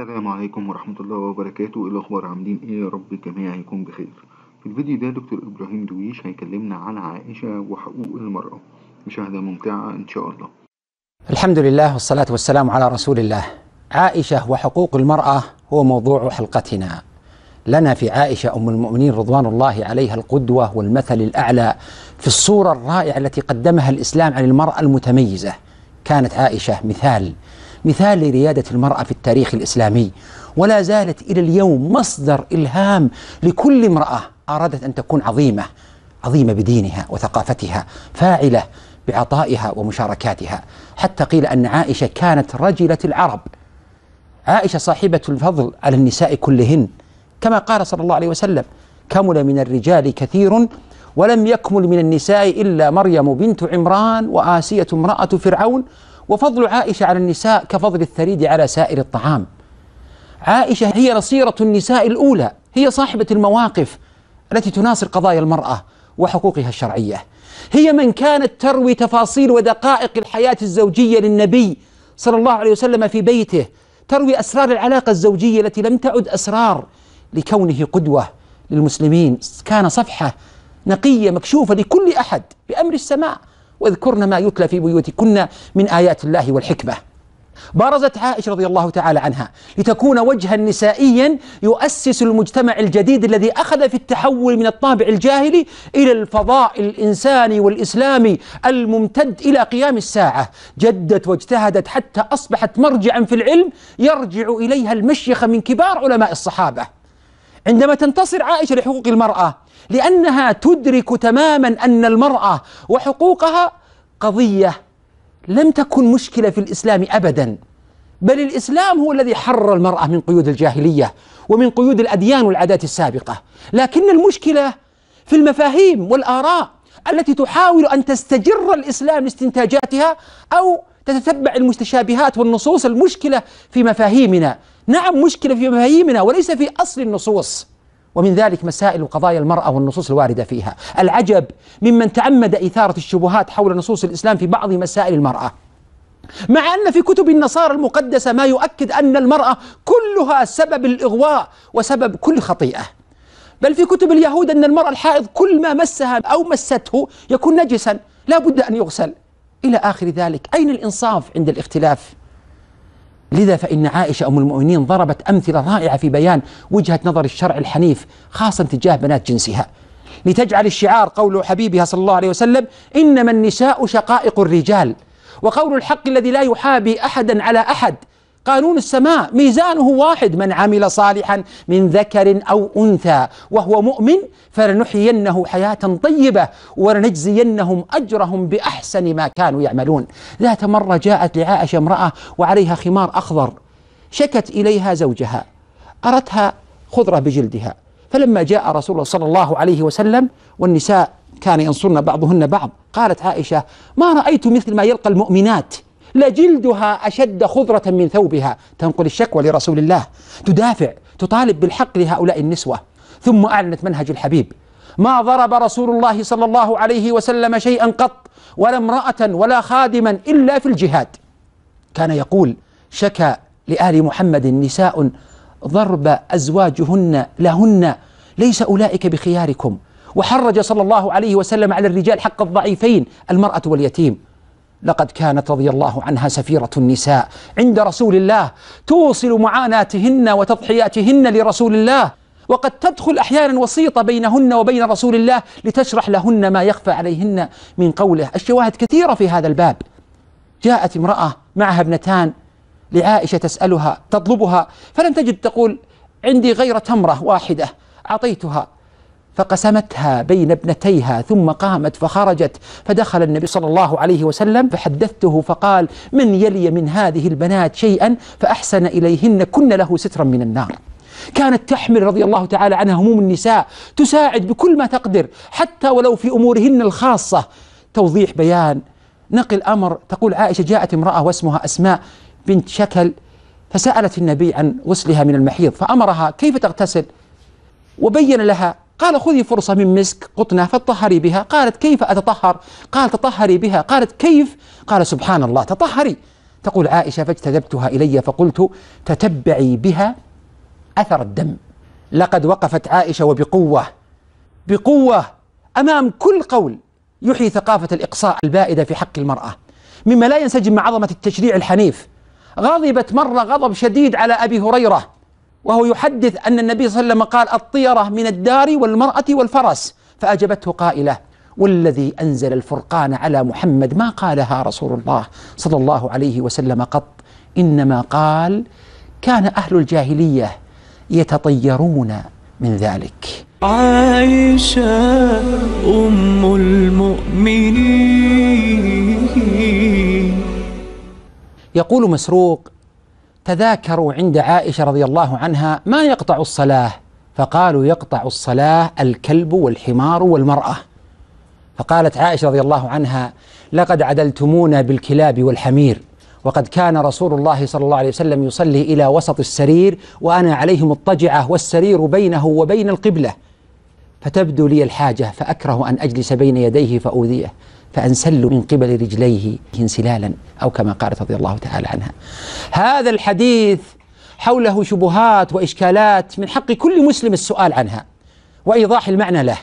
السلام عليكم ورحمة الله وبركاته ايه الاخبار عاملين ايه يا رب الجميع يكون بخير في الفيديو ده دكتور ابراهيم دويش هيكلمنا عن عائشة وحقوق المرأة مشاهدة ممتعة ان شاء الله الحمد لله والصلاة والسلام على رسول الله عائشة وحقوق المرأة هو موضوع حلقتنا لنا في عائشة أم المؤمنين رضوان الله عليها القدوة والمثل الأعلى في الصورة الرائعة التي قدمها الإسلام عن المرأة المتميزة كانت عائشة مثال مثال لريادة المرأة في التاريخ الإسلامي ولا زالت إلى اليوم مصدر إلهام لكل امرأة أرادت أن تكون عظيمة عظيمة بدينها وثقافتها فاعلة بعطائها ومشاركاتها حتى قيل أن عائشة كانت رجلة العرب عائشة صاحبة الفضل على النساء كلهن كما قال صلى الله عليه وسلم كمل من الرجال كثير ولم يكمل من النساء إلا مريم بنت عمران وآسية امرأة فرعون وفضل عائشة على النساء كفضل الثريد على سائر الطعام عائشة هي نصيرة النساء الأولى هي صاحبة المواقف التي تناصر قضايا المرأة وحقوقها الشرعية هي من كانت تروي تفاصيل ودقائق الحياة الزوجية للنبي صلى الله عليه وسلم في بيته تروي أسرار العلاقة الزوجية التي لم تعد أسرار لكونه قدوة للمسلمين كان صفحة نقية مكشوفة لكل أحد بأمر السماء واذكرن ما يتلى في بيوتكن من آيات الله والحكمة بارزت عائشة رضي الله تعالى عنها لتكون وجها نسائيا يؤسس المجتمع الجديد الذي أخذ في التحول من الطابع الجاهلي إلى الفضاء الإنساني والإسلامي الممتد إلى قيام الساعة جدت واجتهدت حتى أصبحت مرجعا في العلم يرجع إليها المشيخة من كبار علماء الصحابة عندما تنتصر عائشة لحقوق المرأة لأنها تدرك تماما أن المرأة وحقوقها قضية لم تكن مشكلة في الإسلام أبدا بل الإسلام هو الذي حرر المرأة من قيود الجاهلية ومن قيود الأديان والعادات السابقة لكن المشكلة في المفاهيم والآراء التي تحاول أن تستجر الإسلام لاستنتاجاتها أو تتتبع المستشابهات والنصوص المشكلة في مفاهيمنا نعم مشكلة في مفاهيمنا وليس في أصل النصوص ومن ذلك مسائل وقضايا المرأة والنصوص الواردة فيها العجب ممن تعمد إثارة الشبهات حول نصوص الإسلام في بعض مسائل المرأة مع أن في كتب النصارى المقدسة ما يؤكد أن المرأة كلها سبب الإغواء وسبب كل خطيئة بل في كتب اليهود أن المرأة الحائض كل ما مسها أو مسته يكون نجسا لا بد أن يغسل إلى آخر ذلك أين الإنصاف عند الاختلاف لذا فإن عائشة أم المؤمنين ضربت أمثلة رائعة في بيان وجهة نظر الشرع الحنيف خاصة تجاه بنات جنسها لتجعل الشعار قول حبيبها صلى الله عليه وسلم إنما النساء شقائق الرجال وقول الحق الذي لا يحابي أحدا على أحد قانون السماء ميزانه واحد من عمل صالحا من ذكر أو أنثى وهو مؤمن فلنحيينه حياة طيبة ولنجزينهم أجرهم بأحسن ما كانوا يعملون ذات مرة جاءت لعائشة امرأة وعليها خمار أخضر شكت إليها زوجها أرتها خضرة بجلدها فلما جاء رسول الله صلى الله عليه وسلم والنساء كان ينصرن بعضهن بعض قالت عائشة ما رأيت مثل ما يلقى المؤمنات لجلدها أشد خضرة من ثوبها تنقل الشكوى لرسول الله تدافع تطالب بالحق لهؤلاء النسوة ثم أعلنت منهج الحبيب ما ضرب رسول الله صلى الله عليه وسلم شيئا قط ولا امرأة ولا خادما إلا في الجهاد كان يقول شكى لآل محمد نساء ضرب أزواجهن لهن ليس أولئك بخياركم وحرج صلى الله عليه وسلم على الرجال حق الضعيفين المرأة واليتيم لقد كانت رضي الله عنها سفيرة النساء عند رسول الله توصل معاناتهن وتضحياتهن لرسول الله وقد تدخل أحيانا وسيطة بينهن وبين رسول الله لتشرح لهن ما يخفى عليهن من قوله الشواهد كثيرة في هذا الباب جاءت امرأة معها ابنتان لعائشة تسألها تطلبها فلم تجد تقول عندي غير تمرة واحدة أعطيتها فقسمتها بين ابنتيها ثم قامت فخرجت فدخل النبي صلى الله عليه وسلم فحدثته فقال من يلي من هذه البنات شيئا فأحسن إليهن كن له سترا من النار كانت تحمل رضي الله تعالى عنها هموم النساء تساعد بكل ما تقدر حتى ولو في أمورهن الخاصة توضيح بيان نقل أمر تقول عائشة جاءت امرأة واسمها أسماء بنت شكل فسألت النبي عن غسلها من المحيض فأمرها كيف تغتسل وبين لها قال خذي فرصة من مسك قطنة فطهري بها قالت كيف أتطهر قال تطهري بها قالت كيف قال سبحان الله تطهري تقول عائشة فاجتذبتها إلي فقلت تتبعي بها أثر الدم لقد وقفت عائشة وبقوة بقوة أمام كل قول يحيي ثقافة الإقصاء البائدة في حق المرأة مما لا ينسجم مع عظمة التشريع الحنيف غضبت مرة غضب شديد على أبي هريرة وهو يحدث أن النبي صلى الله عليه وسلم قال الطيرة من الدار والمرأة والفرس فأجبته قائلة والذي أنزل الفرقان على محمد ما قالها رسول الله صلى الله عليه وسلم قط إنما قال كان أهل الجاهلية يتطيرون من ذلك عائشة أم المؤمنين يقول مسروق تذاكروا عند عائشه رضي الله عنها ما يقطع الصلاه فقالوا يقطع الصلاه الكلب والحمار والمراه فقالت عائشه رضي الله عنها لقد عدلتمونا بالكلاب والحمير وقد كان رسول الله صلى الله عليه وسلم يصلي الى وسط السرير وانا عليه مضطجعه والسرير بينه وبين القبله فتبدو لي الحاجه فاكره ان اجلس بين يديه فاوذيه فأنسل من قبل رجليه انسلالا أو كما قالت رضي الله تعالى عنها هذا الحديث حوله شبهات وإشكالات من حق كل مسلم السؤال عنها وإيضاح المعنى له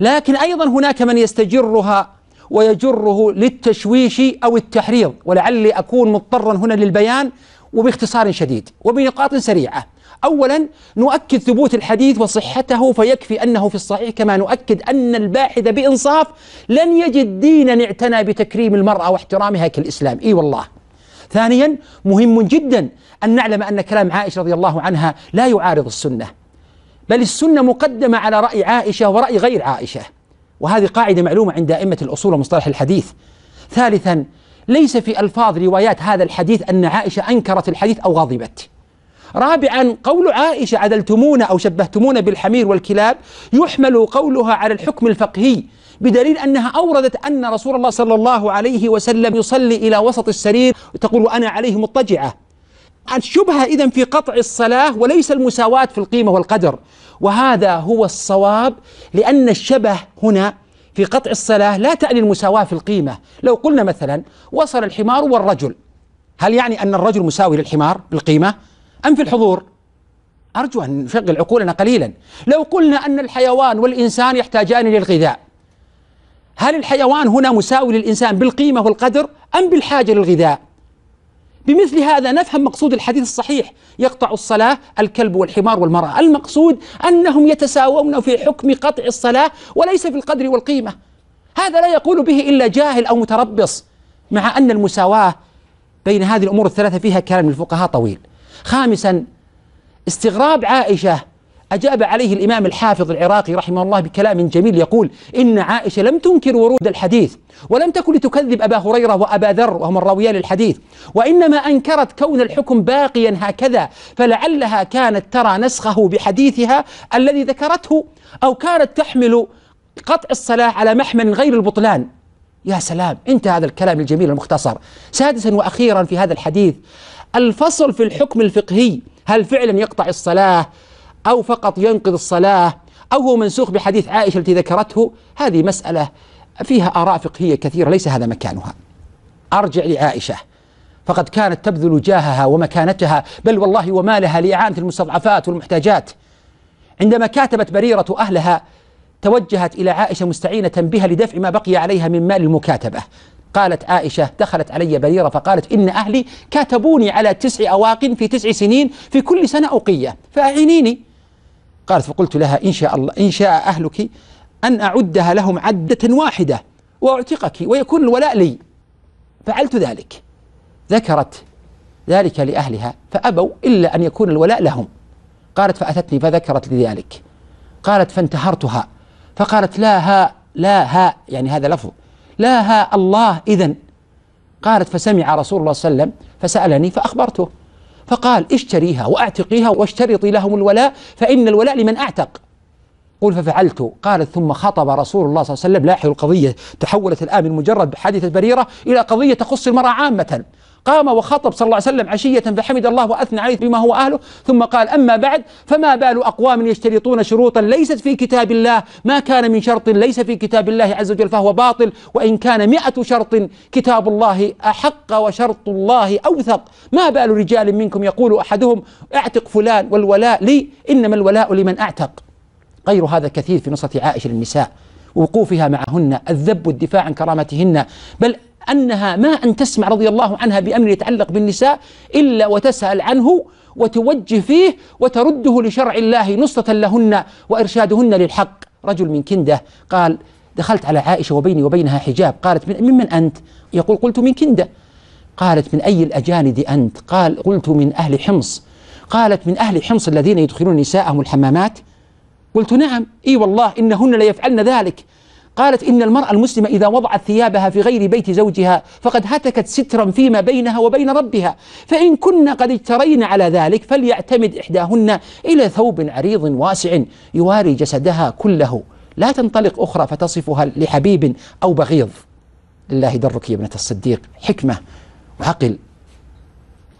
لكن أيضا هناك من يستجرها ويجره للتشويش أو التحريض ولعلي أكون مضطرا هنا للبيان وباختصار شديد وبنقاط سريعة أولا نؤكد ثبوت الحديث وصحته فيكفي أنه في الصحيح كما نؤكد أن الباحث بإنصاف لن يجد دينا اعتنى بتكريم المرأة واحترامها كالإسلام إي والله ثانيا مهم جدا أن نعلم أن كلام عائشة رضي الله عنها لا يعارض السنة بل السنة مقدمة على رأي عائشة ورأي غير عائشة وهذه قاعدة معلومة عند أئمة الأصول ومصطلح الحديث ثالثا ليس في ألفاظ روايات هذا الحديث أن عائشة أنكرت الحديث أو غضبت رابعا قول عائشة عدلتمونا أو شبهتمونا بالحمير والكلاب يحمل قولها على الحكم الفقهي بدليل أنها أوردت أن رسول الله صلى الله عليه وسلم يصلي إلى وسط السرير تقول وأنا عليه مضطجعة الشبهة إذا في قطع الصلاة وليس المساواة في القيمة والقدر وهذا هو الصواب لأن الشبه هنا في قطع الصلاة لا تعني المساواة في القيمة لو قلنا مثلا وصل الحمار والرجل هل يعني أن الرجل مساوي للحمار بالقيمة أم في الحضور أرجو أن نشغل عقولنا قليلا لو قلنا أن الحيوان والإنسان يحتاجان للغذاء هل الحيوان هنا مساوي للإنسان بالقيمة والقدر أم بالحاجة للغذاء بمثل هذا نفهم مقصود الحديث الصحيح يقطع الصلاة الكلب والحمار والمرأة المقصود أنهم يتساوون في حكم قطع الصلاة وليس في القدر والقيمة هذا لا يقول به إلا جاهل أو متربص مع أن المساواة بين هذه الأمور الثلاثة فيها كلام الفقهاء طويل خامسا استغراب عائشة أجاب عليه الإمام الحافظ العراقي رحمه الله بكلام جميل يقول إن عائشة لم تنكر ورود الحديث ولم تكن لتكذب أبا هريرة وأبا ذر وهما الراويان للحديث وإنما أنكرت كون الحكم باقيا هكذا فلعلها كانت ترى نسخه بحديثها الذي ذكرته أو كانت تحمل قطع الصلاة على محمل غير البطلان يا سلام انتهى هذا الكلام الجميل المختصر سادسا وأخيرا في هذا الحديث الفصل في الحكم الفقهي هل فعلا يقطع الصلاة أو فقط ينقض الصلاة أو هو منسوخ بحديث عائشة التي ذكرته هذه مسألة فيها آراء فقهية كثيرة ليس هذا مكانها أرجع لعائشة فقد كانت تبذل جاهها ومكانتها بل والله ومالها لإعانة المستضعفات والمحتاجات عندما كاتبت بريرة أهلها توجهت إلى عائشة مستعينة بها لدفع ما بقي عليها من مال المكاتبة قالت عائشة دخلت علي بريرة فقالت إن أهلي كاتبوني على تسع أواق في تسع سنين في كل سنة أوقية فأعينيني قالت فقلت لها إن شاء الله إن شاء أهلك أن أعدها لهم عدة واحدة وأعتقك ويكون الولاء لي فعلت ذلك ذكرت ذلك لأهلها فأبوا إلا أن يكون الولاء لهم قالت فأتتني فذكرت لي ذلك قالت فانتهرتها فقالت لا ها لا ها يعني هذا لفظ ها الله إذا قالت فسمع رسول الله صلى الله عليه وسلم فسألني فأخبرته فقال اشتريها وأعتقيها واشترطي لهم الولاء فإن الولاء لمن أعتق قل ففعلت قالت ثم خطب رسول الله صلى الله عليه وسلم لاحظوا القضية تحولت الآن من مجرد حادثة بريرة إلى قضية تخص المرأة عامة قام وخطب صلى الله عليه وسلم عشية فحمد الله وأثنى عليه بما هو أهله ثم قال أما بعد فما بال أقوام يشترطون شروطا ليست في كتاب الله ما كان من شرط ليس في كتاب الله عز وجل فهو باطل وإن كان مئة شرط كتاب الله أحق وشرط الله أوثق ما بال رجال منكم يقول أحدهم اعتق فلان والولاء لي إنما الولاء لمن أعتق غير هذا كثير في نصرة عائشة للنساء ووقوفها معهن الذب والدفاع عن كرامتهن بل أنها ما أن تسمع رضي الله عنها بأمر يتعلق بالنساء إلا وتسأل عنه وتوجه فيه وترده لشرع الله نصرة لهن وإرشادهن للحق رجل من كندة قال دخلت على عائشة وبيني وبينها حجاب قالت من, من أنت يقول قلت من كندة قالت من أي الأجانب أنت قال قلت من أهل حمص قالت من أهل حمص الذين يدخلون نساءهم الحمامات قلت نعم اي والله انهن ليفعلن ذلك قالت إن المرأة المسلمة إذا وضعت ثيابها في غير بيت زوجها فقد هتكت سترا فيما بينها وبين ربها فإن كنا قد اجترين على ذلك فليعتمد إحداهن إلى ثوب عريض واسع يواري جسدها كله لا تنطلق أخرى فتصفها لحبيب أو بغيض لله درك يا ابنة الصديق حكمة وعقل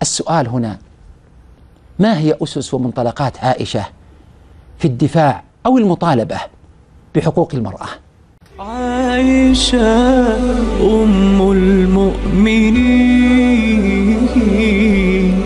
السؤال هنا ما هي أسس ومنطلقات عائشة في الدفاع أو المطالبة بحقوق المرأة عائشة أم المؤمنين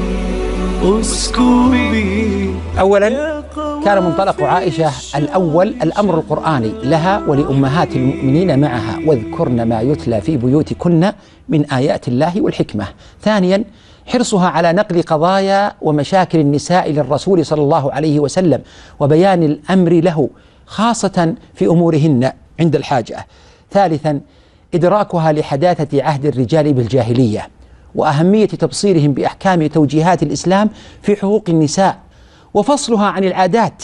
أسكبي أولا كان منطلق عائشة الأول الأمر القرآني لها ولأمهات المؤمنين معها واذكرن ما يتلى في بيوتكن من آيات الله والحكمة ثانيا حرصها على نقل قضايا ومشاكل النساء للرسول صلى الله عليه وسلم وبيان الأمر له خاصة في أمورهن عند الحاجة ثالثا إدراكها لحداثة عهد الرجال بالجاهلية وأهمية تبصيرهم بأحكام توجيهات الإسلام في حقوق النساء وفصلها عن العادات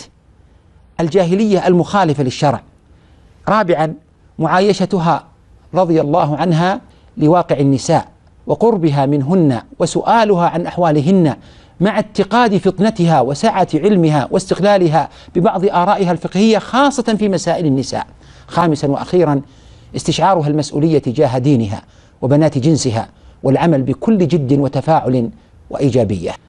الجاهلية المخالفة للشرع رابعا معايشتها رضي الله عنها لواقع النساء وقربها منهن وسؤالها عن أحوالهن مع اتقاد فطنتها وسعة علمها واستقلالها ببعض آرائها الفقهية خاصة في مسائل النساء خامسا واخيرا استشعارها المسؤوليه تجاه دينها وبنات جنسها والعمل بكل جد وتفاعل وايجابيه